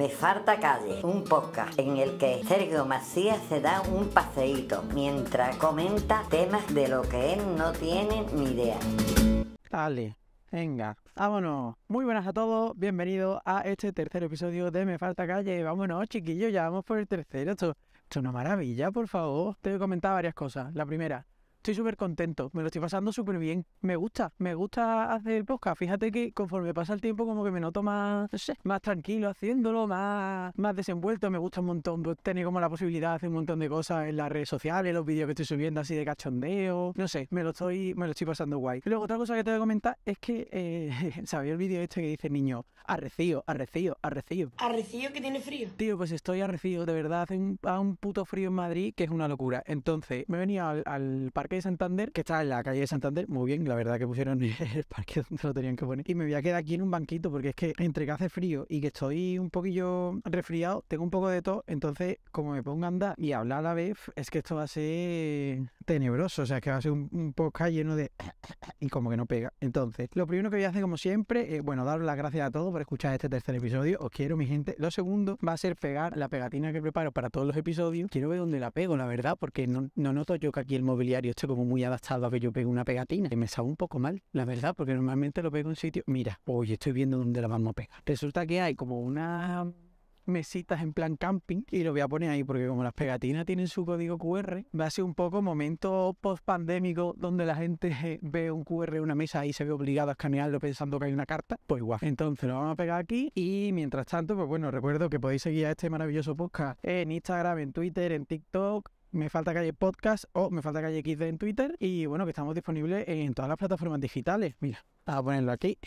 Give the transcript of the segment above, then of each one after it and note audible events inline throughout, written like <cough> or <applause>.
Me falta calle, un podcast en el que Sergio Macías se da un paseíto mientras comenta temas de lo que él no tiene ni idea. Dale, venga, vámonos. Muy buenas a todos, bienvenidos a este tercer episodio de Me falta calle. Vámonos, chiquillos, ya vamos por el tercero. Esto, esto es una maravilla, por favor. Te voy a comentar varias cosas. La primera, Estoy súper contento, me lo estoy pasando súper bien. Me gusta, me gusta hacer podcast. Fíjate que conforme pasa el tiempo, como que me noto más, no sé, más tranquilo haciéndolo, más, más desenvuelto. Me gusta un montón pues, tener como la posibilidad de hacer un montón de cosas en las redes sociales, los vídeos que estoy subiendo así de cachondeo. No sé, me lo estoy, me lo estoy pasando guay. Y luego, otra cosa que te voy a comentar es que, eh, <laughs> el vídeo este que dice niño? Arrecío, arrecío, arrecio. Arrecío que tiene frío. Tío, pues estoy arrecío, de verdad. Hace un, puto frío en Madrid que es una locura. Entonces, me venía al, al parque de Santander, que está en la calle de Santander, muy bien, la verdad que pusieron <laughs> el parque donde lo tenían que poner. Y me voy a quedar aquí en un banquito porque es que entre que hace frío y que estoy un poquillo resfriado, tengo un poco de tos, entonces como me pongo a andar y hablar a la vez, es que esto va a ser tenebroso, o sea, que va a ser un, poco podcast lleno de... <coughs> y como que no pega. Entonces, lo primero que voy a hacer como siempre, eh, bueno, dar las gracias a todos por escuchar este tercer episodio, os quiero mi gente. Lo segundo va a ser pegar la pegatina que preparo para todos los episodios. Quiero ver dónde la pego, la verdad, porque no, no noto yo que aquí el mobiliario como muy adaptado a que yo pegue una pegatina. que me sabe un poco mal, la verdad, porque normalmente lo pego en un sitio. Mira, oye, estoy viendo dónde la vamos a pegar. Resulta que hay como unas mesitas en plan camping y lo voy a poner ahí porque como las pegatinas tienen su código QR, va a ser un poco momento post pandémico donde la gente <laughs> ve un QR en una mesa y se ve obligado a escanearlo pensando que hay una carta, pues igual. Entonces lo vamos a pegar aquí y mientras tanto, pues bueno, recuerdo que podéis seguir a este maravilloso podcast en Instagram, en Twitter, en TikTok, me Falta Calle Podcast o Me Falta Calle XD en Twitter. Y bueno, que estamos disponibles en todas las plataformas digitales. Mira, vamos a ponerlo aquí.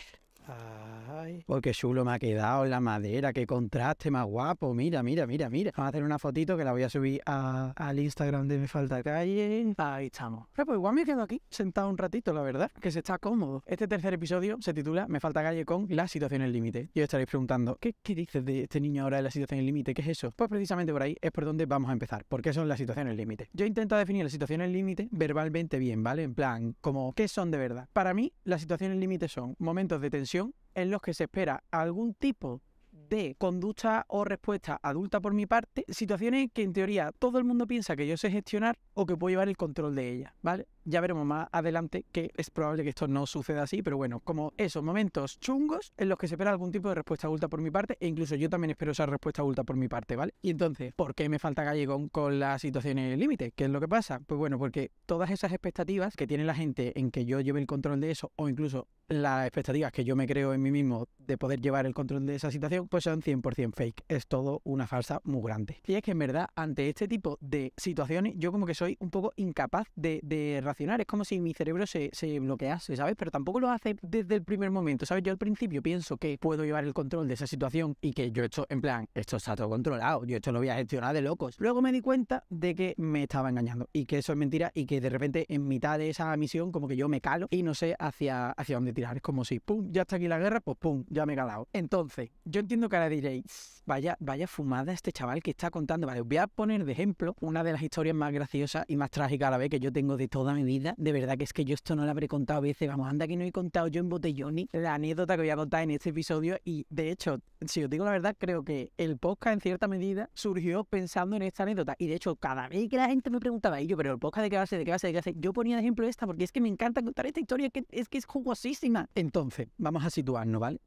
Ay. Porque chulo me ha quedado la madera, qué contraste más guapo. Mira, mira, mira, mira. Vamos a hacer una fotito que la voy a subir al Instagram de Me Falta Calle. Ahí estamos. Pero pues igual me quedo aquí, sentado un ratito, la verdad, que se está cómodo. Este tercer episodio se titula Me Falta Calle con la situación en límite. Y os estaréis preguntando, ¿qué, ¿qué dices de este niño ahora de la situación en límite? ¿Qué es eso? Pues precisamente por ahí es por donde vamos a empezar. Porque son las situaciones límite. Yo intento definir las situaciones límite verbalmente bien, ¿vale? En plan, como, ¿qué son de verdad? Para mí, las situaciones límite son momentos de tensión en los que se espera algún tipo de conducta o respuesta adulta por mi parte, situaciones que en teoría todo el mundo piensa que yo sé gestionar o que puedo llevar el control de ellas, ¿vale? ya veremos más adelante que es probable que esto no suceda así, pero bueno, como esos momentos chungos en los que se espera algún tipo de respuesta adulta por mi parte, e incluso yo también espero esa respuesta adulta por mi parte, ¿vale? Y entonces, ¿por qué me falta gallegón con la situación en el límite? ¿Qué es lo que pasa? Pues bueno, porque todas esas expectativas que tiene la gente en que yo lleve el control de eso, o incluso las expectativas que yo me creo en mí mismo de poder llevar el control de esa situación, pues son 100% fake. Es todo una falsa muy grande. Y es que en verdad, ante este tipo de situaciones, yo como que soy un poco incapaz de, de es como si mi cerebro se, se bloquease, ¿sabes? Pero tampoco lo hace desde el primer momento, ¿sabes? Yo al principio pienso que puedo llevar el control de esa situación y que yo esto, en plan, esto está todo controlado, yo esto lo voy a gestionar de locos. Luego me di cuenta de que me estaba engañando y que eso es mentira y que de repente en mitad de esa misión como que yo me calo y no sé hacia, hacia dónde tirar. Es como si, pum, ya está aquí la guerra, pues pum, ya me he calado. Entonces, yo entiendo que ahora diréis, vaya, vaya fumada este chaval que está contando. Vale, os voy a poner de ejemplo una de las historias más graciosas y más trágicas a la vez que yo tengo de toda mi vida. De verdad que es que yo esto no lo habré contado a veces. Vamos, anda que no he contado yo en Botelloni la anécdota que voy a contar en este episodio. Y de hecho, si os digo la verdad, creo que el podcast en cierta medida surgió pensando en esta anécdota. Y de hecho, cada vez que la gente me preguntaba, y yo, pero el podcast de qué base, de qué base, de qué base, yo ponía de ejemplo esta porque es que me encanta contar esta historia, que es que es jugosísima. Entonces, vamos a situarnos, ¿vale?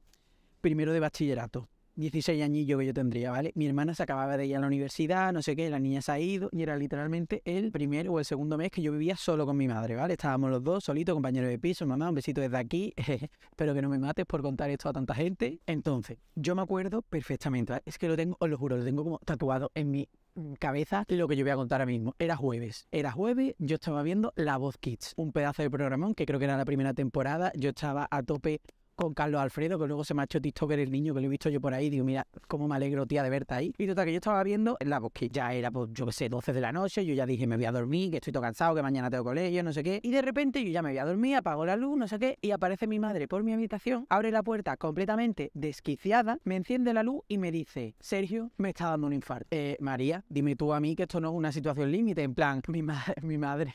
Primero de bachillerato. 16 añillo que yo tendría, ¿vale? Mi hermana se acababa de ir a la universidad, no sé qué, la niña se ha ido y era literalmente el primer o el segundo mes que yo vivía solo con mi madre, ¿vale? Estábamos los dos solitos, compañeros de piso, mamá, un besito desde aquí, <laughs> espero que no me mates por contar esto a tanta gente. Entonces, yo me acuerdo perfectamente, es que lo tengo, os lo juro, lo tengo como tatuado en mi cabeza lo que yo voy a contar ahora mismo. Era jueves. Era jueves, yo estaba viendo La Voz Kids, un pedazo de programón que creo que era la primera temporada. Yo estaba a tope con Carlos Alfredo, que luego se me ha hecho TikToker el niño, que lo he visto yo por ahí. Digo, mira, cómo me alegro, tía, de verte ahí. Y total, que yo estaba viendo en la bosque ya era, pues, yo qué sé, 12 de la noche. Yo ya dije, me voy a dormir, que estoy todo cansado, que mañana tengo colegio, no sé qué. Y de repente yo ya me voy a dormir, apago la luz, no sé qué. Y aparece mi madre por mi habitación, abre la puerta completamente desquiciada, me enciende la luz y me dice, Sergio, me está dando un infarto. Eh, María, dime tú a mí que esto no es una situación límite. En plan, mi, <laughs> mi madre.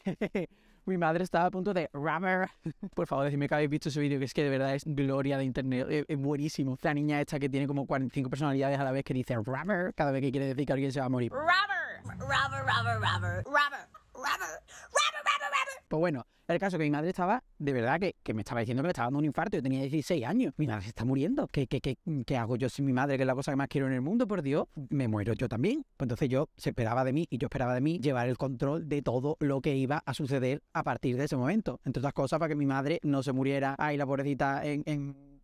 Mi madre estaba a punto de... <laughs> Por favor, decime que habéis visto ese vídeo, que es que de verdad es gloria de internet. Eh, es, buenísimo. La niña esta que tiene como 45 personalidades a la vez que dice... rammer cada vez que quiere decir que alguien se va a morir. Rammer, rammer, rammer, rammer, rammer, rammer, rammer, rammer, Pues bueno, el caso que mi madre estaba, de verdad, que, me estaba diciendo que le estaba dando un infarto. Yo tenía 16 años. Mi madre se está muriendo. ¿Qué, qué, hago yo sin mi madre, que es la cosa que más quiero en el mundo? Por Dios, me muero yo también. Pues entonces yo se esperaba de mí y yo esperaba de mí llevar el control de todo lo que iba a suceder a partir de ese momento. Entre otras cosas, para que mi madre no se muriera, ahí la pobrecita, en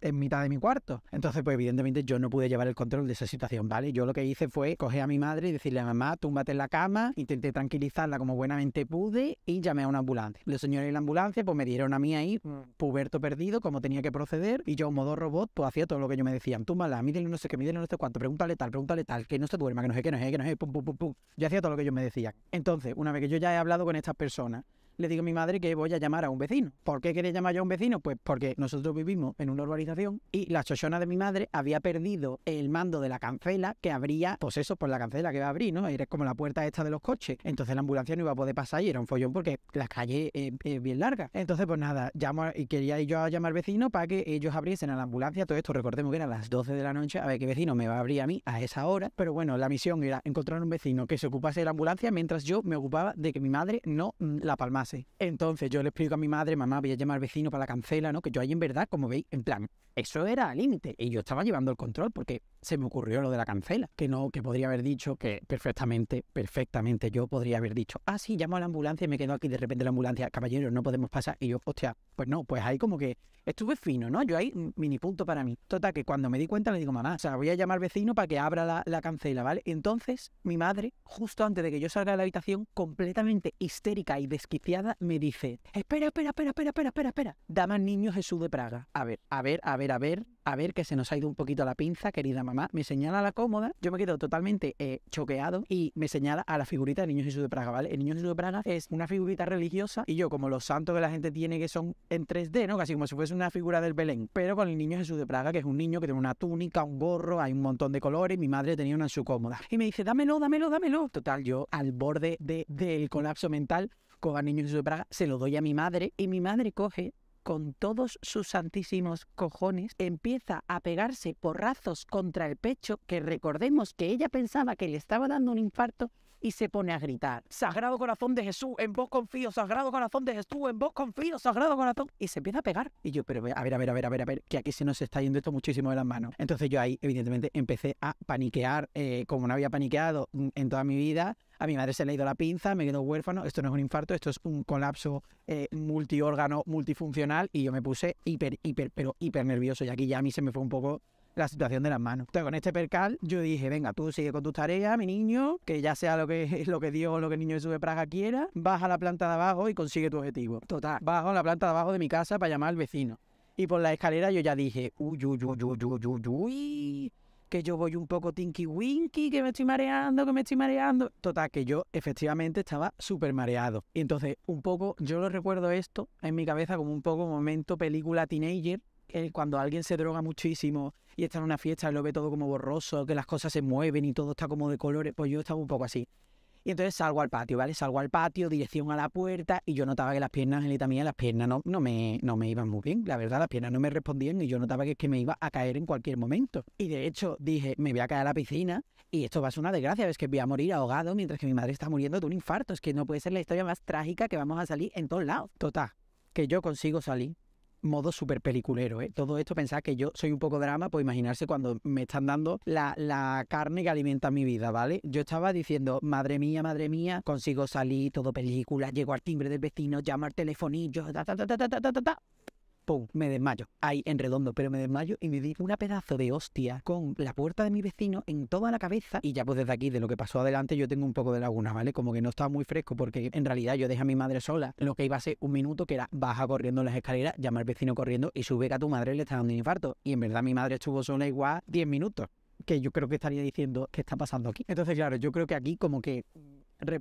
en mitad de mi cuarto. Entonces, pues evidentemente yo no pude llevar el control de esa situación, ¿vale? Yo lo que hice fue coger a mi madre y decirle a mamá, túmbate en la cama, intenté tranquilizarla como buenamente pude y llamé a una ambulancia. Los señores de la ambulancia pues me dieron a mí ahí, mm. puberto perdido, como tenía que proceder y yo modo robot pues hacía todo lo que yo me decían, túmbala, mídele no sé qué, mídele no sé cuánto, pregúntale tal, pregúntale tal, que no se duerma, que no sé qué, no sé que no sé, pum, pum, pum, pum. Yo hacía todo lo que ellos me decían. Entonces, una vez que yo ya he hablado con estas personas, le digo a mi madre que voy a llamar a un vecino. ¿Por qué quería llamar yo a un vecino? Pues porque nosotros vivimos en una urbanización y la chochona de mi madre había perdido el mando de la cancela que abría, pues eso, por pues la cancela que va a abrir, ¿no? Era como la puerta esta de los coches. Entonces la ambulancia no iba a poder pasar y era un follón porque la calle es, eh, eh, bien larga. Entonces, pues nada, llamo y quería yo a llamar al vecino para que ellos abriesen a la ambulancia. Todo esto, recordemos que era a las 12 de la noche, a ver qué vecino me va a abrir a mí a esa hora. Pero bueno, la misión era encontrar un vecino que se ocupase de la ambulancia mientras yo me ocupaba de que mi madre no mm, la palmase. Entonces yo le explico a mi madre, mamá, voy a llamar al vecino para la cancela, ¿no? Que yo ahí en verdad, como veis, en plan, eso era al límite. Y yo estaba llevando el control porque se me ocurrió lo de la cancela. Que no, que podría haber dicho que perfectamente, perfectamente yo podría haber dicho, ah, sí, llamo a la ambulancia y me quedo aquí de repente la ambulancia, caballero, no podemos pasar. Y yo, hostia, pues no, pues ahí como que estuve fino, ¿no? Yo ahí mm, mini punto para mí. Total, que cuando me di cuenta le digo, mamá, o sea, voy a llamar vecino para que abra la, cancela, ¿vale? Entonces, mi madre, justo antes de que yo salga de la habitación, completamente histérica y desquiciada, me dice, espera, espera, espera, espera, espera, espera, espera. Dama Niño Jesús de Praga. A ver, a ver, a ver, a ver a ver que se nos ha ido un poquito la pinza, querida mamá. Me señala la cómoda, yo me quedo totalmente eh, choqueado y me señala a la figurita de Niño Jesús de Praga, ¿vale? El Niño Jesús de Praga es una figurita religiosa y yo, como los santos que la gente tiene que son en 3D, ¿no? Casi como si fuese una figura del Belén, pero con el Niño Jesús de Praga, que es un niño que tiene una túnica, un gorro, hay un montón de colores, mi madre tenía una en su cómoda. Y me dice, dámelo, dámelo, dámelo. Total, yo al borde del colapso mental, con el Niño Jesús de Praga, se lo doy a mi madre y mi madre coge con todos sus santísimos cojones, empieza a pegarse porrazos contra el pecho, que recordemos que ella pensaba que le estaba dando un infarto y se pone a gritar, Sagrado Corazón de Jesús, en vos confío, Sagrado Corazón de Jesús, en vos confío, Sagrado Corazón. Y se empieza a pegar. Y yo, pero a ver, a ver, a ver, a ver, a ver, que aquí se nos está yendo esto muchísimo de las manos. Entonces yo ahí, evidentemente, empecé a paniquear eh, como no había paniqueado en toda mi vida. A mi madre se le ha ido la pinza, me quedo huérfano, esto no es un infarto, esto es un colapso eh, multiórgano, multifuncional y yo me puse hiper, hiper, pero hiper nervioso y aquí ya a mí se me fue un poco la situación de las manos. Entonces, con este percal, yo dije, venga, tú sigue con tus tareas, mi niño, que ya sea lo que, <laughs> lo que Dios o lo que el niño de su Praga quiera, baja a la planta de abajo y consigue tu objetivo. Total, bajo a la planta de abajo de mi casa para llamar al vecino. Y por la escalera yo ya dije, uy, uy, uy, uy, uy, uy, uy que yo voy un poco tinky winky, que me estoy mareando, que me estoy mareando. Total, que yo efectivamente estaba súper mareado. Y entonces, un poco, yo lo recuerdo esto en mi cabeza como un poco momento película teenager, cuando alguien se droga muchísimo y está en una fiesta y lo ve todo como borroso, que las cosas se mueven y todo está como de colores, pues yo estaba un poco así. Y entonces salgo al patio, ¿vale? Salgo al patio, dirección a la puerta, y yo notaba que las piernas, Angelita también las piernas no, no, me, no me iban muy bien. La verdad, las piernas no me respondían y yo notaba que, que me iba a caer en cualquier momento. Y de hecho, dije, me voy a caer a la piscina y esto va a ser una desgracia, es que voy a morir ahogado mientras que mi madre está muriendo de un infarto. Es que no puede ser la historia más trágica que vamos a salir en todos lados. Total, que yo consigo salir modo súper peliculero. ¿eh? Todo esto, pensad que yo soy un poco drama, pues imaginarse cuando me están dando la, la, carne que alimenta mi vida, ¿vale? Yo estaba diciendo, madre mía, madre mía, consigo salir, todo película, llego al timbre del vecino, llamo al telefonillo, ta, ta, ta, ta, ta, ta, ta, ta. ¡pum! Me desmayo. Ahí, en redondo, pero me desmayo y me di una pedazo de hostia con la puerta de mi vecino en toda la cabeza. Y ya pues desde aquí, de lo que pasó adelante, yo tengo un poco de laguna, ¿vale? Como que no estaba muy fresco porque en realidad yo dejé a mi madre sola. Lo que iba a ser un minuto que era baja corriendo las escaleras, llama al vecino corriendo y sube que a tu madre le está dando un infarto. Y en verdad mi madre estuvo sola igual 10 minutos que yo creo que estaría diciendo qué está pasando aquí. Entonces, claro, yo creo que aquí como que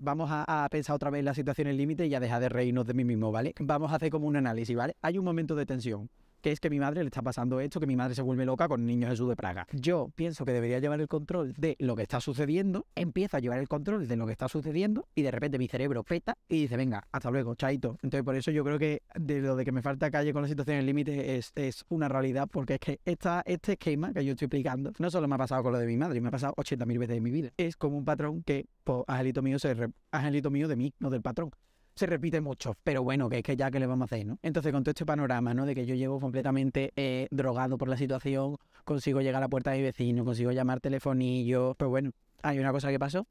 vamos a, pensar otra vez la situación en límite y a dejar de reírnos de mí mismo, ¿vale? Vamos a hacer como un análisis, ¿vale? Hay un momento de tensión que es que mi madre le está pasando esto, que mi madre se vuelve loca con Niño Jesús de Praga. Yo pienso que debería llevar el control de lo que está sucediendo, empiezo a llevar el control de lo que está sucediendo y de repente mi cerebro peta y dice, venga, hasta luego, chaito. Entonces por eso yo creo que de lo de que me falta calle con la situación en límite es, es una realidad, porque es que este esquema que yo estoy explicando no solo me ha pasado con lo de mi madre, me ha pasado 80.000 veces en mi vida. Es como un patrón que, pues, angelito mío, se angelito mío de mí, no del patrón se repite mucho, pero bueno, que es que ya que le vamos a hacer, ¿no? Entonces, con todo este panorama, ¿no? De que yo llevo completamente eh, drogado por la situación, consigo llegar a la puerta de mi vecino, consigo llamar telefonillo, pero pues bueno, hay una cosa que pasó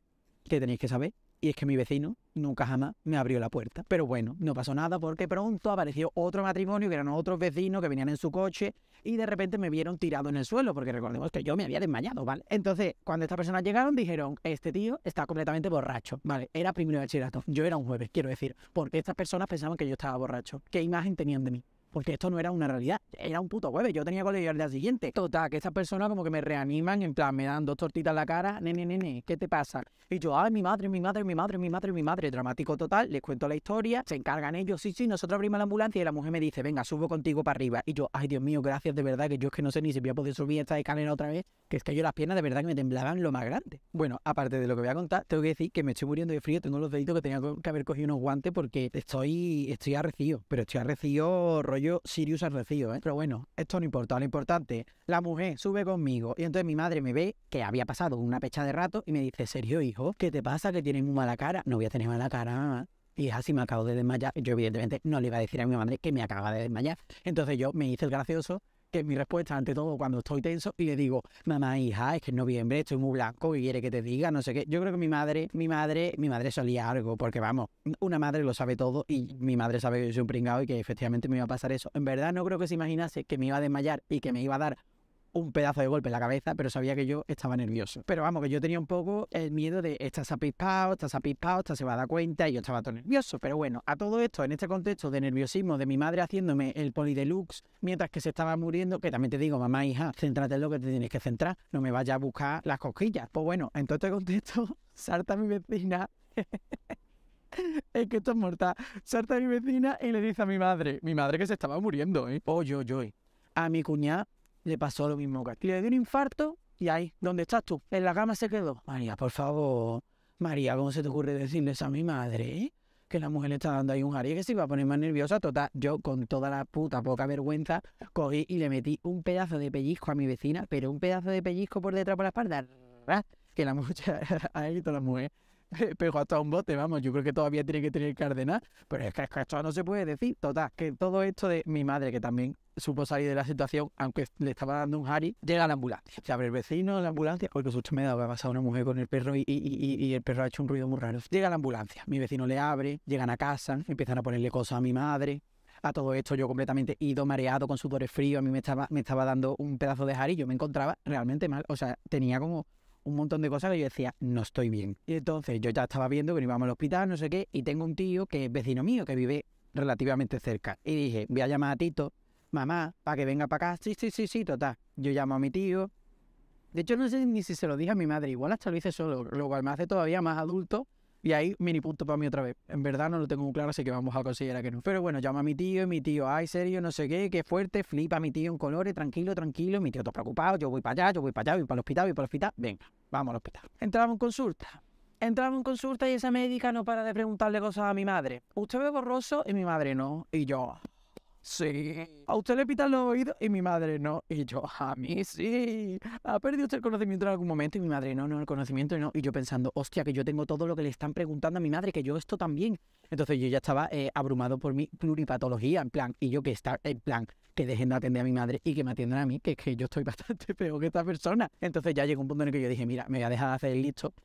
que tenéis que saber y es que mi vecino nunca jamás me abrió la puerta. Pero bueno, no pasó nada porque pronto apareció otro matrimonio que eran otros vecinos que venían en su coche y de repente me vieron tirado en el suelo porque recordemos que yo me había desmayado, ¿vale? Entonces, cuando estas personas llegaron dijeron, este tío está completamente borracho, ¿vale? Era primero de bachillerato, yo era un jueves, quiero decir, porque estas personas pensaban que yo estaba borracho. ¿Qué imagen tenían de mí? porque esto no era una realidad, era un puto jueves, yo tenía colegio al día siguiente. Total, que estas personas como que me reaniman, en plan, me dan dos tortitas en la cara, nene, nene, ¿qué te pasa? Y yo, ay, mi madre, mi madre, mi madre, mi madre, mi madre, dramático total, les cuento la historia, se encargan ellos, sí, sí, nosotros abrimos la ambulancia y la mujer me dice, venga, subo contigo para arriba. Y yo, ay, Dios mío, gracias de verdad, que yo es que no sé ni si voy a poder subir esta escalera otra vez, que es que yo las piernas de verdad que me temblaban lo más grande. Bueno, aparte de lo que voy a contar, tengo que decir que me estoy muriendo de frío, tengo los deditos que tenía que haber cogido unos guantes porque estoy, estoy arrecido, pero estoy arrecido rollo yo, Sirius al recio, ¿eh? Pero bueno, esto no importa. Lo importante, la mujer sube conmigo. Y entonces mi madre me ve que había pasado una pecha de rato y me dice, Sergio, hijo, ¿qué te pasa? Que tienes muy mala cara. No voy a tener mala cara, mamá. Y así me acabo de desmayar. Yo, evidentemente, no le iba a decir a mi madre que me acaba de desmayar. Entonces yo me hice el gracioso mi respuesta ante todo cuando estoy tenso y le digo, mamá, hija, es que en noviembre estoy muy blanco y quiere que te diga, no sé qué. Yo creo que mi madre, mi madre, mi madre solía algo, porque vamos, una madre lo sabe todo y mi madre sabe que yo soy un pringado y que efectivamente me iba a pasar eso. En verdad no creo que se imaginase que me iba a desmayar y que me iba a dar un pedazo de golpe en la cabeza, pero sabía que yo estaba nervioso. Pero vamos, que yo tenía un poco el miedo de estás apispado, estás apispado, esta se va a dar cuenta y yo estaba todo nervioso. Pero bueno, a todo esto, en este contexto de nerviosismo, de mi madre haciéndome el poli polidelux mientras que se estaba muriendo, que también te digo, mamá, hija, céntrate en lo que te tienes que centrar, no me vayas a buscar las cosquillas. Pues bueno, en todo este contexto, <laughs> salta mi vecina. <laughs> es que esto es mortal. Salta mi vecina y le dice a mi madre, mi madre que se estaba muriendo, ¿eh? Oye, oye, a mi cuñada le pasó lo mismo que a Le dio un infarto y ahí, ¿dónde estás tú? En la cama se quedó. María, por favor. María, ¿cómo se te ocurre decirles a mi madre? Que la mujer le está dando ahí un jari que se iba a poner más nerviosa. Total, yo con toda la puta poca vergüenza cogí y le metí un pedazo de pellizco a mi vecina, pero un pedazo de pellizco por detrás por la espalda. Que la mujer, <laughs> ahí toda la mujer <laughs> pero hasta un bote, vamos, yo creo que todavía tiene que tener cardenal, pero es que, esto no se puede decir, total, que todo esto de mi madre, que también supo salir de la situación, aunque le estaba dando un Harry, llega la ambulancia. Se abre el vecino, la ambulancia, porque susto me ha dado ha pasado una mujer con el perro y, y, el perro ha hecho un ruido muy raro. Llega la ambulancia, mi vecino le abre, llegan a casa, empiezan a ponerle cosas a mi madre. A todo esto yo completamente ido, mareado, con sudores fríos, a mí me estaba, me estaba dando un pedazo de Harry, yo me encontraba realmente mal, o sea, tenía como un montón de cosas que yo decía, no estoy bien. Y entonces yo ya estaba viendo que íbamos al hospital, no sé qué, y tengo un tío que es vecino mío, que vive relativamente cerca. Y dije, voy a llamar a Tito, mamá, para que venga para acá. Sí, sí, sí, sí, total. Yo llamo a mi tío. De hecho, no sé ni si se lo dije a mi madre, igual hasta lo hice solo, lo cual me hace todavía más adulto y ahí, mini punto para mí otra vez. En verdad no lo tengo muy claro, así que vamos a considerar que no. Pero bueno, llama a mi tío y mi tío, ay, serio, no sé qué, qué fuerte, flipa mi tío en colores, tranquilo, tranquilo. Mi tío está preocupado, yo voy para allá, yo voy para allá, voy para el hospital, voy para el hospital. Venga, vamos al hospital. Entramos en consulta. Entramos en consulta y esa médica no para de preguntarle cosas a mi madre. ¿Usted ve borroso? Y mi madre no. Y yo, sí, a usted le pitan los oídos y mi madre no. Y yo, a mí sí. ¿Ha perdido usted el conocimiento en algún momento? Y mi madre, no, no, el conocimiento no. Y yo pensando, hostia, que yo tengo todo lo que le están preguntando a mi madre, que yo esto también. Entonces yo ya estaba eh, abrumado por mi pluripatología, en plan, y yo que estar, en plan, que dejen de atender a mi madre y que me atiendan a mí, que es que yo estoy <laughs> bastante peor que esta persona. Entonces ya llegó un punto en el que yo dije, mira, me voy a dejar de hacer el listo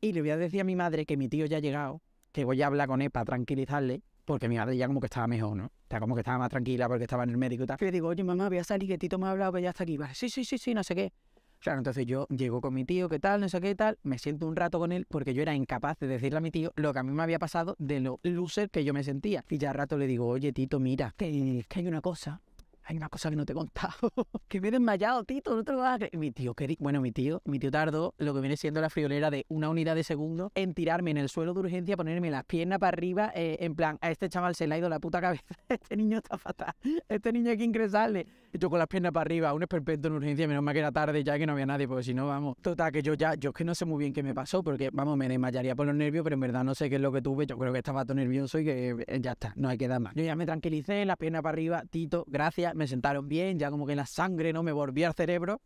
y le voy a decir a mi madre que mi tío ya ha llegado, que voy a hablar con él para tranquilizarle porque mi madre ya como que estaba mejor, ¿no? O sea, como que estaba más tranquila porque estaba en el médico y tal. Y le digo, oye, mamá, voy a salir, que Tito me ha hablado que pues ya está aquí. sí, sí, sí, sí, no sé qué. Claro, entonces yo llego con mi tío, qué tal, no sé qué tal, me siento un rato con él porque yo era incapaz de decirle a mi tío lo que a mí me había pasado de lo loser que yo me sentía. Y ya al rato le digo, oye, Tito, mira, que, que hay una cosa hay una cosa que no te he contado, <laughs> que me he desmayado, Tito, no te lo vas a creer. Mi tío, bueno, mi tío, mi tío tardó lo que viene siendo la friolera de una unidad de segundo en tirarme en el suelo de urgencia, ponerme las piernas para arriba, eh, en plan, a este chaval se le ha ido la puta cabeza, <laughs> este niño está fatal, este niño hay que ingresarle. Y yo con las piernas para arriba, un esperpento en urgencia, menos mal que era tarde ya que no había nadie, porque si no, vamos. Total, que yo ya, yo es que no sé muy bien qué me pasó, porque, vamos, me desmayaría por los nervios, pero en verdad no sé qué es lo que tuve, yo creo que estaba todo nervioso y que eh, ya está, no hay que dar más. Yo ya me tranquilicé, las piernas para arriba, Tito, gracias, me sentaron bien, ya como que la sangre, ¿no? Me volvía al cerebro.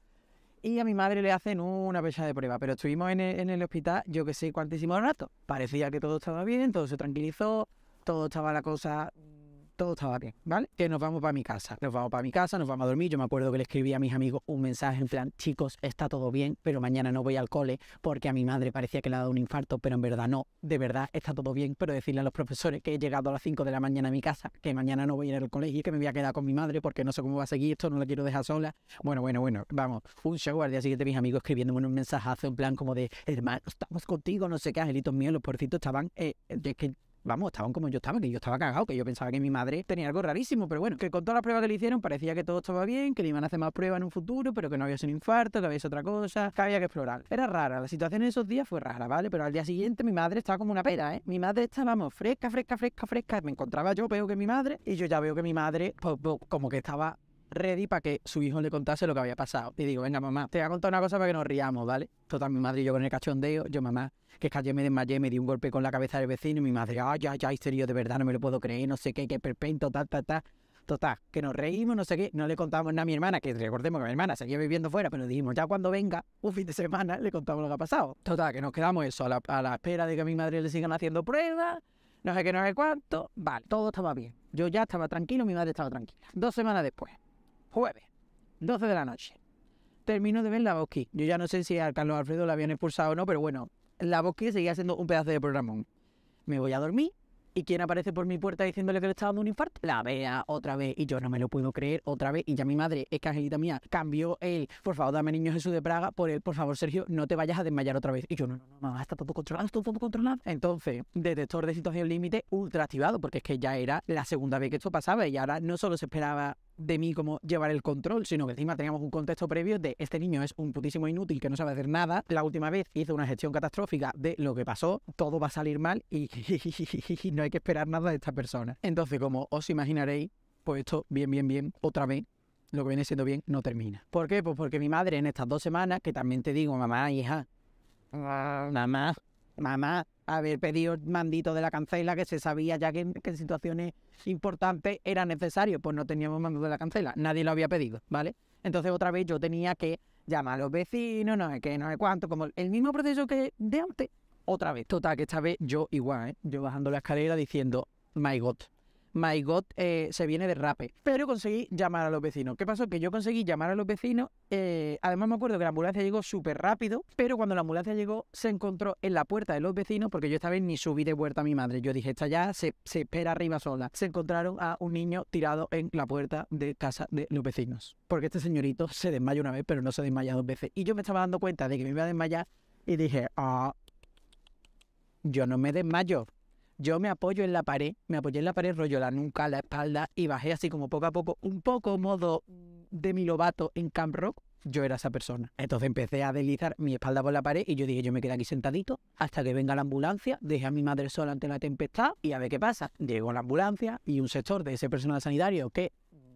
Y a mi madre le hacen una pesa de prueba, pero estuvimos en el, hospital, yo que sé cuántísimo rato. Parecía que todo estaba bien, todo se tranquilizó, todo estaba la cosa todo estaba bien, ¿vale? Que nos vamos para mi casa. Nos vamos para mi casa, nos vamos a dormir. Yo me acuerdo que le escribí a mis amigos un mensaje en plan, chicos, está todo bien, pero mañana no voy al cole porque a mi madre parecía que le ha dado un infarto, pero en verdad no. De verdad, está todo bien, pero decirle a los profesores que he llegado a las 5 de la mañana a mi casa, que mañana no voy a ir al colegio, y que me voy a quedar con mi madre porque no sé cómo va a seguir esto, no la quiero dejar sola. Bueno, bueno, bueno, vamos. Un show al día siguiente mis amigos escribiéndome un mensajazo en plan como de, hermano, estamos contigo, no sé qué, angelitos míos, los porcitos estaban, eh, que vamos, estaban como yo estaba, que yo estaba cagado, que yo pensaba que mi madre tenía algo rarísimo, pero bueno, que con todas las pruebas que le hicieron parecía que todo estaba bien, que le iban a hacer más pruebas en un futuro, pero que no había sido un infarto, que había otra cosa, que había que explorar. Era rara, la situación en esos días fue rara, ¿vale? Pero al día siguiente mi madre estaba como una pera, ¿eh? Mi madre estaba, vamos, fresca, fresca, fresca, fresca. Me encontraba yo peor que mi madre y yo ya veo que mi madre, pues, pues como que estaba ready para que su hijo le contase lo que había pasado. Y digo, venga, mamá, te voy a contar una cosa para que nos riamos, ¿vale? Total, mi madre y yo con el cachondeo, yo, mamá, que es que ayer me desmayé, me di un golpe con la cabeza del vecino y mi madre, ay, ya, ya, serio, de verdad, no me lo puedo creer, no sé qué, qué perpento, tal, tal, tal. Total, que nos reímos, no sé qué, no le contamos nada a mi hermana, que recordemos que mi hermana seguía viviendo fuera, pero dijimos, ya cuando venga, un fin de semana, le contamos lo que ha pasado. Total, que nos quedamos eso, a la, a la espera de que a mi madre le sigan haciendo pruebas, no sé qué, no sé cuánto. Vale, todo estaba bien. Yo ya estaba tranquilo, mi madre estaba tranquila. Dos semanas después, Jueves, 12 de la noche. Termino de ver la Bosque. Yo ya no sé si a Carlos Alfredo la habían expulsado o no, pero bueno, la Bosque seguía siendo un pedazo de programón. Me voy a dormir ¿Y quien aparece por mi puerta diciéndole que le estaba dando un infarto? La vea otra vez y yo no me lo puedo creer otra vez. Y ya mi madre, es que Angelita mía, cambió el Por favor, dame niño Jesús de Praga por el Por favor, Sergio, no te vayas a desmayar otra vez. Y yo, no, no, no, mamá, está todo controlado, está todo controlado. Entonces, detector de situación límite ultra activado, porque es que ya era la segunda vez que esto pasaba y ahora no solo se esperaba de mí como llevar el control, sino que encima teníamos un contexto previo de este niño es un putísimo inútil que no sabe hacer nada, la última vez hizo una gestión catastrófica de lo que pasó, todo va a salir mal <laughs> y no hay que esperar nada de esta persona. Entonces, como os imaginaréis, pues esto, bien, bien, bien, otra vez, lo que viene siendo bien, no termina. ¿Por qué? Pues porque mi madre en estas dos semanas, que también te digo, mamá, hija, mamá, Mamá, haber pedido el mandito de la cancela, que se sabía ya que, en situaciones importantes era necesario, pues no teníamos mandito de la cancela, nadie lo había pedido, ¿vale? Entonces otra vez yo tenía que llamar a los vecinos, no sé qué, no sé cuánto, como el mismo proceso que de antes, otra vez. Total, que esta vez yo igual, ¿eh? yo bajando la escalera diciendo, my God, My God eh, se viene de rape. Pero conseguí llamar a los vecinos. ¿Qué pasó? Que yo conseguí llamar a los vecinos. Eh, además me acuerdo que la ambulancia llegó súper rápido, pero cuando la ambulancia llegó se encontró en la puerta de los vecinos, porque yo estaba vez ni subí de vuelta a mi madre. Yo dije, está ya se, espera arriba sola. Se encontraron a un niño tirado en la puerta de casa de los vecinos. Porque este señorito se desmaya una vez, pero no se desmaya dos veces. Y yo me estaba dando cuenta de que me iba a desmayar y dije, ah, yo no me desmayo, yo me apoyo en la pared, me apoyé en la pared, rollo la nuca, la espalda y bajé así como poco a poco, un poco modo de mi lobato en Camp Rock, yo era esa persona. Entonces empecé a deslizar mi espalda por la pared y yo dije, yo me quedo aquí sentadito hasta que venga la ambulancia, dejé a mi madre sola ante la tempestad y a ver qué pasa. Llegó la ambulancia y un sector de ese personal sanitario que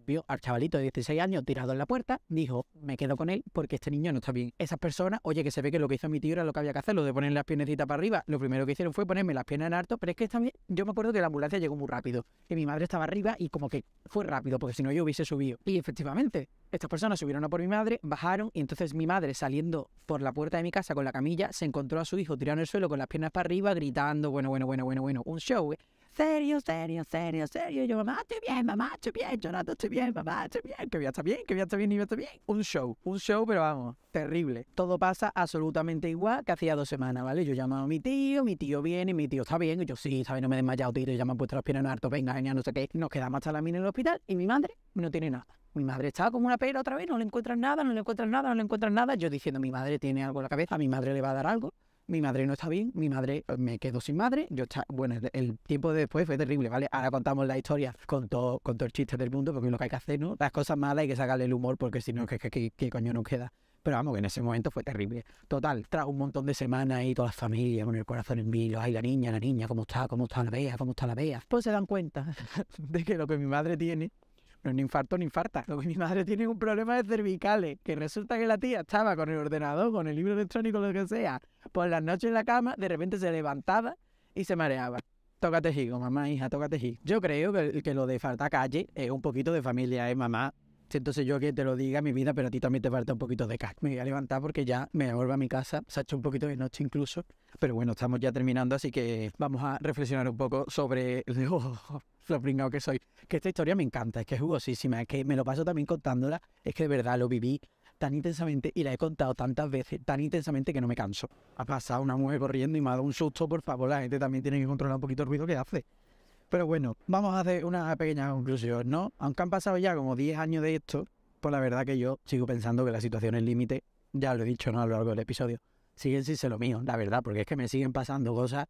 Vio al chavalito de 16 años tirado en la puerta, dijo, me quedo con él porque este niño no está bien. Esas personas, oye, que se ve que lo que hizo mi tío era lo que había que hacer, lo de poner las piernecitas para arriba, lo primero que hicieron fue ponerme las piernas en alto, pero es que también, yo me acuerdo que la ambulancia llegó muy rápido, que mi madre estaba arriba y como que fue rápido, porque si no yo hubiese subido. Y efectivamente, estas personas subieron a por mi madre, bajaron y entonces mi madre saliendo por la puerta de mi casa con la camilla, se encontró a su hijo tirado en el suelo con las piernas para arriba, gritando, bueno, bueno, bueno, bueno, bueno, un show, eh" serio, serio, serio, serio. yo, mamá, estoy bien, mamá, estoy bien, Jonathan, estoy bien, mamá, estoy bien, que voy está bien, que voy está bien, y voy está bien. Un show, un show, pero vamos, terrible. Todo pasa absolutamente igual que hacía dos semanas, ¿vale? Yo llamo a mi tío, mi tío viene, mi tío está bien, yo, sí, ¿sabes? No me he desmayado, tío, ya me han puesto las piernas en venga, genial, no sé qué. Nos quedamos hasta la mina en el hospital y mi madre no tiene nada. Mi madre estaba como una pera otra vez, no le encuentran nada, no le encuentran nada, no le encuentran nada. Yo diciendo, mi madre tiene algo en la cabeza, mi madre le va a dar algo mi madre no está bien, mi madre eh, me quedo sin madre, yo está, bueno, el, tiempo después fue terrible, ¿vale? Ahora contamos la historia con todo, con todo el chiste del mundo, porque es lo que hay que hacer, ¿no? Las cosas malas hay que sacarle el humor, porque si no, ¿qué, qué, coño nos queda? Pero vamos, que en ese momento fue terrible. Total, tras un montón de semanas y todas las familias con el corazón en vilo, ay, la niña, la niña, ¿cómo está? ¿Cómo está la vea? ¿Cómo está la vea? Pues se dan cuenta <laughs> de que lo que mi madre tiene no es ni infarto ni infarta. Lo que mi madre tiene un problema de cervicales, que resulta que la tía estaba con el ordenador, con el libro electrónico, lo que sea, por las noches en la cama, de repente se levantaba y se mareaba. Tócate higo, mamá, hija, tócate higo. Yo creo que, que, lo de falta calle es un poquito de familia, ¿eh, mamá? Entonces yo que te lo diga mi vida, pero a ti también te falta un poquito de cac. Me voy a levantar porque ya me vuelvo a mi casa. Se ha hecho un poquito de noche incluso. Pero bueno, estamos ya terminando, así que vamos a reflexionar un poco sobre... <laughs> Oh lo pringado que soy. Que esta historia me encanta, es que es jugosísima, es que me lo paso también contándola, es que de verdad lo viví tan intensamente y la he contado tantas veces, tan intensamente que no me canso. Ha pasado una mujer corriendo y me ha dado un susto, por favor, la gente también tiene que controlar un poquito el ruido que hace. Pero bueno, vamos a hacer una pequeña conclusión, ¿no? Aunque han pasado ya como 10 años de esto, pues la verdad que yo sigo pensando que la situación es límite, ya lo he dicho ¿no? a lo largo del episodio, siguen sin ser lo mío, la verdad, porque es que me siguen pasando cosas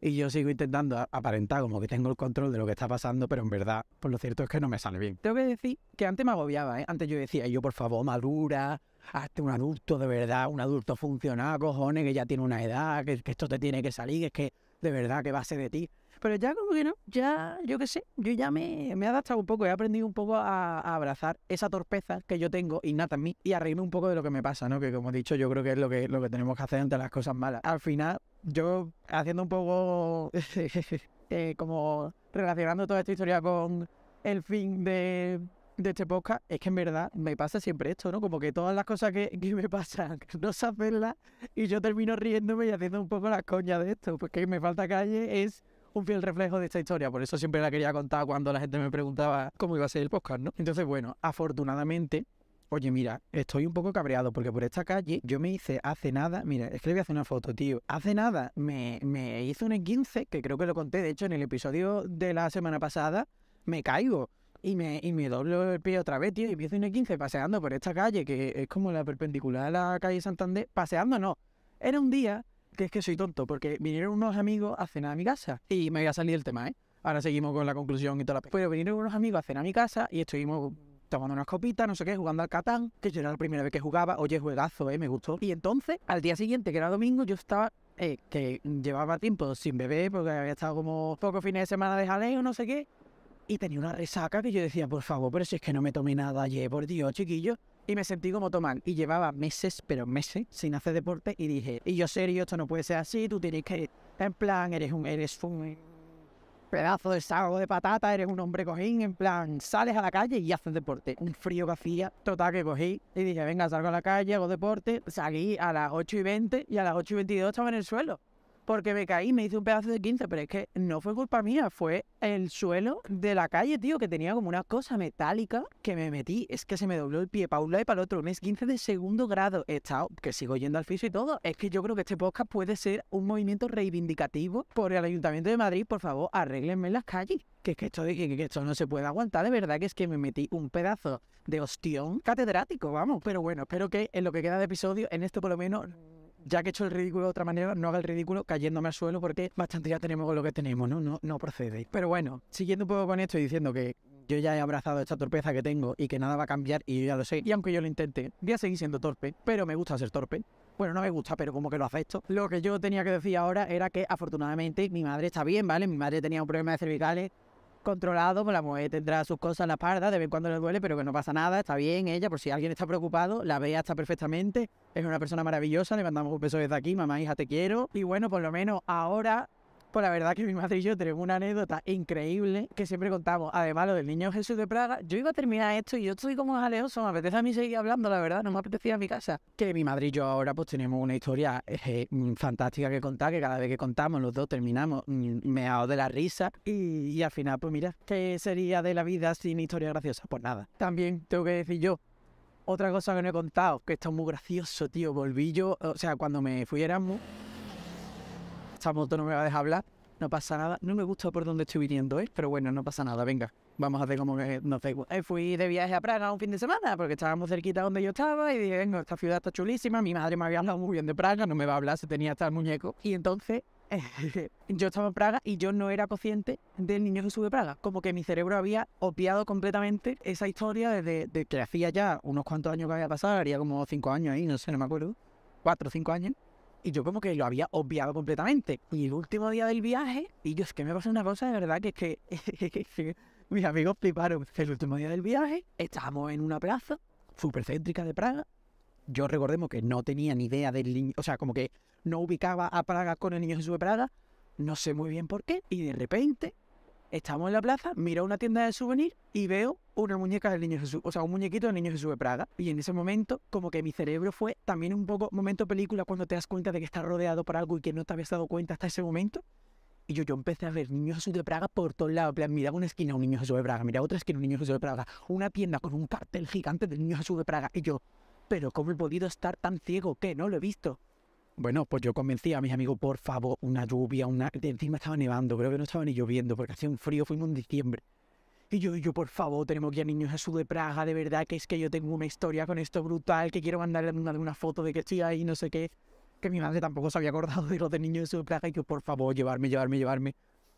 y yo sigo intentando aparentar como que tengo el control de lo que está pasando, pero en verdad, por lo cierto es que no me sale bien. Tengo que decir que antes me agobiaba, ¿eh? Antes yo decía, yo por favor, madura, hazte un adulto de verdad, un adulto funcional, cojones, que ya tiene una edad, que, esto te tiene que salir, es que de verdad que va a ser de ti. Pero ya como que no, ya, yo qué sé, yo ya me, he adaptado un poco, he aprendido un poco a, abrazar esa torpeza que yo tengo innata en mí y a reírme un poco de lo que me pasa, ¿no? Que como he dicho, yo creo que es lo que, lo que tenemos que hacer ante las cosas malas. Al final, yo haciendo un poco <laughs> eh, como relacionando toda esta historia con el fin de, este podcast es que en verdad me pasa siempre esto, ¿no? Como que todas las cosas que, me pasan <laughs> no saberlas y yo termino riéndome y haciendo un poco las coñas de esto, porque me falta calle es un fiel reflejo de esta historia. Por eso siempre la quería contar cuando la gente me preguntaba cómo iba a ser el podcast, ¿no? Entonces, bueno, afortunadamente Oye, mira, estoy un poco cabreado porque por esta calle yo me hice hace nada, mira, es que le voy a hacer una foto, tío. Hace nada me, me hice un 15, que creo que lo conté, de hecho, en el episodio de la semana pasada, me caigo y me, me doblo el pie otra vez, tío, y me hice un 15 paseando por esta calle, que es como la perpendicular a la calle Santander, paseando no. Era un día que es que soy tonto, porque vinieron unos amigos a cenar a mi casa. Y me había salido el tema, ¿eh? Ahora seguimos con la conclusión y toda la... Pero vinieron unos amigos a cenar a mi casa y estuvimos tomando unas copitas, no sé qué, jugando al Catán, que yo era la primera vez que jugaba, oye, juegazo, eh, me gustó. Y entonces, al día siguiente, que era domingo, yo estaba, eh, que llevaba tiempo sin beber, porque había estado como pocos fines de semana de jaleo, no sé qué, y tenía una resaca que yo decía, por favor, pero si es que no me tomé nada ayer, por Dios, chiquillo. Y me sentí como tomar. Y llevaba meses, pero meses, sin hacer deporte. Y dije, y yo serio, esto no puede ser así. Tú tienes que, en plan, eres un, eres un pedazo de sago de patata, eres un hombre cojín. En plan, sales a la calle y haces deporte. Un frío que hacía, total que cogí. Y dije, venga, salgo a la calle, hago deporte. Salí a las 8 y 20 y a las 8 y 22 estaba en el suelo porque me caí, me hice un pedazo de 15, pero es que no fue culpa mía, fue el suelo de la calle, tío, que tenía como una cosa metálica que me metí. Es que se me dobló el pie para un lado y para el otro. Un 15 de segundo grado. He estado, que sigo yendo al fisio y todo. Es que yo creo que este podcast puede ser un movimiento reivindicativo por el Ayuntamiento de Madrid. Por favor, arréglenme las calles. Que es que esto, que esto no se puede aguantar. De verdad que es que me metí un pedazo de ostión catedrático, vamos. Pero bueno, espero que en lo que queda de episodio, en esto por lo menos ya que he hecho el ridículo de otra manera, no haga el ridículo cayéndome al suelo porque bastante ya tenemos con lo que tenemos, ¿no? No, no procede. Pero bueno, siguiendo un poco con esto y diciendo que yo ya he abrazado esta torpeza que tengo y que nada va a cambiar y yo ya lo sé. Y aunque yo lo intente, voy a seguir siendo torpe, pero me gusta ser torpe. Bueno, no me gusta, pero como que lo esto. Lo que yo tenía que decir ahora era que afortunadamente mi madre está bien, ¿vale? Mi madre tenía un problema de cervicales, controlado, pues la mujer tendrá sus cosas en la espalda, de vez en cuando le duele, pero que no pasa nada, está bien ella, por si alguien está preocupado, la ve está perfectamente, es una persona maravillosa, le mandamos un beso desde aquí, mamá, hija, te quiero. Y bueno, por lo menos ahora pues la verdad que mi madre y yo tenemos una anécdota increíble que siempre contamos. Además, lo del niño Jesús de Praga, yo iba a terminar esto y yo estoy como jaleoso, me apetece a mí seguir hablando, la verdad, no me apetecía a mi casa. Que mi madre y yo ahora pues tenemos una historia eh, mm, fantástica que contar, que cada vez que contamos los dos terminamos mm, me hago de la risa y, al final, pues mira, ¿qué sería de la vida sin historia graciosas? Pues nada. También tengo que decir yo otra cosa que no he contado, que esto es muy gracioso, tío. Volví yo, o sea, cuando me fui Erasmus, esta moto no me va a dejar hablar, no pasa nada. No me gusta por dónde estoy viniendo, ¿eh? pero bueno, no pasa nada, venga. Vamos a hacer como que no sé. Eh, fui de viaje a Praga un fin de semana porque estábamos cerquita donde yo estaba y dije, venga, esta ciudad está chulísima. Mi madre me había hablado muy bien de Praga, no me va a hablar, se tenía hasta el muñeco. Y entonces <laughs> yo estaba en Praga y yo no era consciente del Niño Jesús de Praga. Como que mi cerebro había opiado completamente esa historia desde que hacía ya unos cuantos años que había pasado, haría como cinco años ahí, no sé, no me acuerdo, cuatro o cinco años y yo como que lo había obviado completamente. Y el último día del viaje, y yo es que me pasó una cosa de verdad <laughs> que es que mis amigos fliparon. El último día del viaje, estábamos en una plaza súper céntrica de Praga. Yo recordemos que no tenía ni idea del niño, o sea, como que no ubicaba a Praga con el niño Jesús de Praga, no sé muy bien por qué, y de repente Estamos en la plaza, miro una tienda de souvenirs y veo una muñeca del Niño Jesús, o sea, un muñequito del Niño Jesús de Praga. Y en ese momento, como que mi cerebro fue también un poco momento película cuando te das cuenta de que estás rodeado por algo y que no te habías dado cuenta hasta ese momento. Y yo, yo empecé a ver Niños Jesús de Praga por todos lados. mira una esquina un Niño Jesús de Praga, mira otra esquina un Niño Jesús de Praga, una tienda con un cartel gigante del Niño Jesús de Praga. Y yo, pero ¿cómo he podido estar tan ciego? que No lo he visto. Bueno, pues yo convencí a mis amigos, por favor, una lluvia, una... Encima estaba nevando, creo que no estaba ni lloviendo, porque hacía un frío, fuimos en diciembre. Y yo, yo, por favor, tenemos que ir a Niños Jesús de Praga, de verdad, que es que yo tengo una historia con esto brutal, que quiero mandarle una, una foto de que estoy ahí, no sé qué. Que mi madre tampoco se había acordado de lo de Niños Jesús de Praga, y yo, por favor, llevarme, llevarme, llevarme.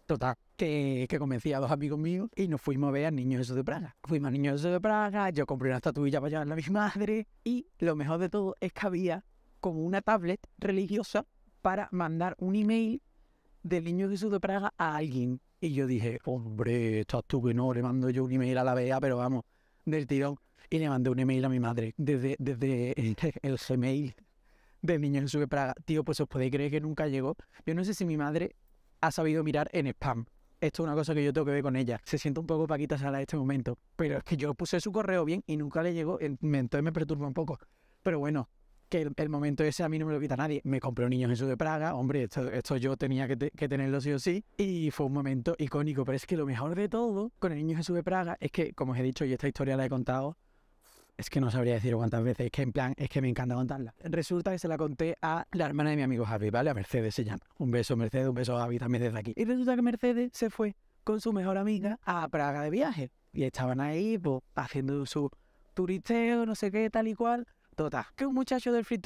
Total, que, que convencí a dos amigos míos y nos fuimos a ver a Niños Jesús de Praga. Fuimos a Niños Jesús de Praga, yo compré una estatuilla para llevarla a mi madre, y lo mejor de todo es que había como una tablet religiosa para mandar un email del niño Jesús de Praga a alguien. Y yo dije, hombre, estás tú que no, le mando yo un email a la BEA, pero vamos, del tirón. Y le mandé un email a mi madre desde, desde <laughs> el, Gmail del niño Jesús de Praga. Tío, pues os podéis creer que nunca llegó. Yo no sé si mi madre ha sabido mirar en spam. Esto es una cosa que yo tengo que ver con ella. Se siente un poco Paquita Sala en este momento. Pero es que yo puse su correo bien y nunca le llegó. Entonces me perturba un poco. Pero bueno, que el, momento ese a mí no me lo quita nadie. Me compré un niño Jesús de Praga, hombre, esto, esto yo tenía que, tenerlo sí o sí, y fue un momento icónico, pero es que lo mejor de todo con el niño Jesús de Praga es que, como os he dicho, y esta historia la he contado, es que no sabría decir cuántas veces, es que en plan, es que me encanta contarla. Resulta que se la conté a la hermana de mi amigo Javi, ¿vale? A Mercedes se llama. Un beso Mercedes, un beso a Javi también desde aquí. Y resulta que Mercedes se fue con su mejor amiga a Praga de viaje. Y estaban ahí, pues, haciendo su turisteo, no sé qué, tal y cual Total, que un muchacho del Free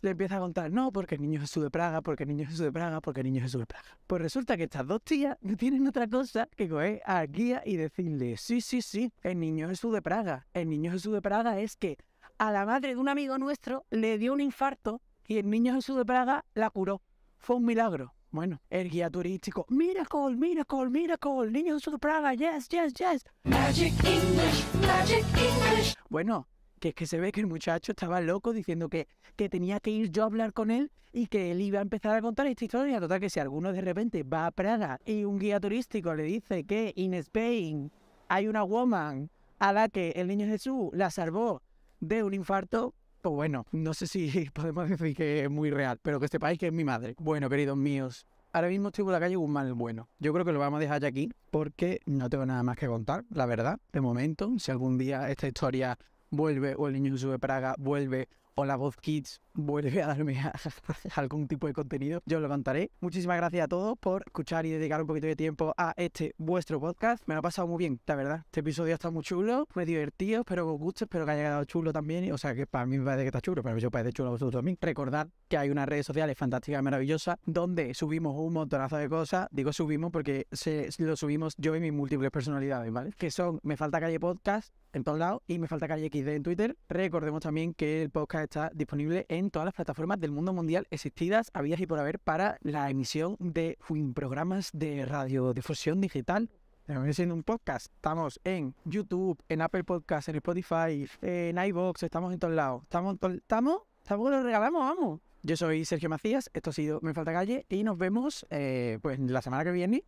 le empieza a contar, no, porque el niño Jesús de Praga, porque el niño Jesús de Praga, porque el niño Jesús de Praga. Pues resulta que estas dos tías no tienen otra cosa que coger al guía y decirle, sí, sí, sí, el niño Jesús de Praga. El niño Jesús de Praga es que a la madre de un amigo nuestro le dio un infarto y el niño Jesús de Praga la curó. Fue un milagro. Bueno, el guía turístico, miracle, miracle, miracle, niño Jesús de Praga, yes, yes, yes. Magic English, Magic English. Bueno, que, es que se ve que el muchacho estaba loco diciendo que, que tenía que ir yo a hablar con él y que él iba a empezar a contar esta historia. Total, que si alguno de repente va a Praga y un guía turístico le dice que en Spain hay una woman a la que el niño Jesús la salvó de un infarto, pues bueno, no sé si <laughs> podemos decir que es muy real, pero que sepáis que es mi madre. Bueno, queridos míos, ahora mismo estoy por la calle un mal Bueno. Yo creo que lo vamos a dejar ya aquí porque no tengo nada más que contar, la verdad, de momento. Si algún día esta historia vuelve, o el niño de Praga vuelve, o la voz Kids vuelve a darme <laughs> algún tipo de contenido, yo lo contaré. Muchísimas gracias a todos por escuchar y dedicar un poquito de tiempo a este vuestro podcast. Me lo he pasado muy bien, la verdad. Este episodio está muy chulo, fue divertido, espero que os guste, espero que haya quedado chulo también. O sea, que para mí me parece que está chulo, pero yo parece chulo a vosotros también. Recordad que hay unas redes sociales fantásticas y maravillosas donde subimos un montonazo de cosas. Digo subimos porque se, lo subimos yo y mis múltiples personalidades, ¿vale? Que son Me Falta Calle Podcast en todos lados y Me Falta Calle XD en Twitter. Recordemos también que el podcast está disponible en todas las plataformas del mundo mundial existidas, habidas y por haber, para la emisión de programas de radiodifusión digital. Estamos haciendo un podcast. Estamos en YouTube, en Apple Podcasts, en Spotify, en iBox, estamos en todos lados. Estamos, estamos, estamos, lo regalamos, vamos. Yo soy Sergio Macías, esto ha sido Me Falta Calle y nos vemos eh, pues la semana que viene,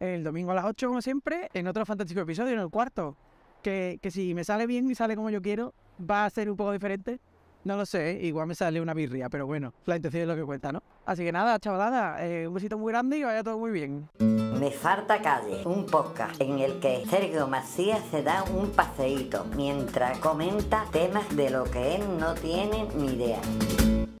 el domingo a las 8 como siempre, en otro fantástico episodio, en el cuarto, que, que si me sale bien y sale como yo quiero, va a ser un poco diferente. No lo sé, igual me sale una birria, pero bueno, la intención es lo que cuenta, ¿no? Así que nada, chavalada, eh, un besito muy grande y vaya todo muy bien. Me falta calle, un podcast en el que Sergio Macías se da un paseíto mientras comenta temas de lo que él no tiene ni idea.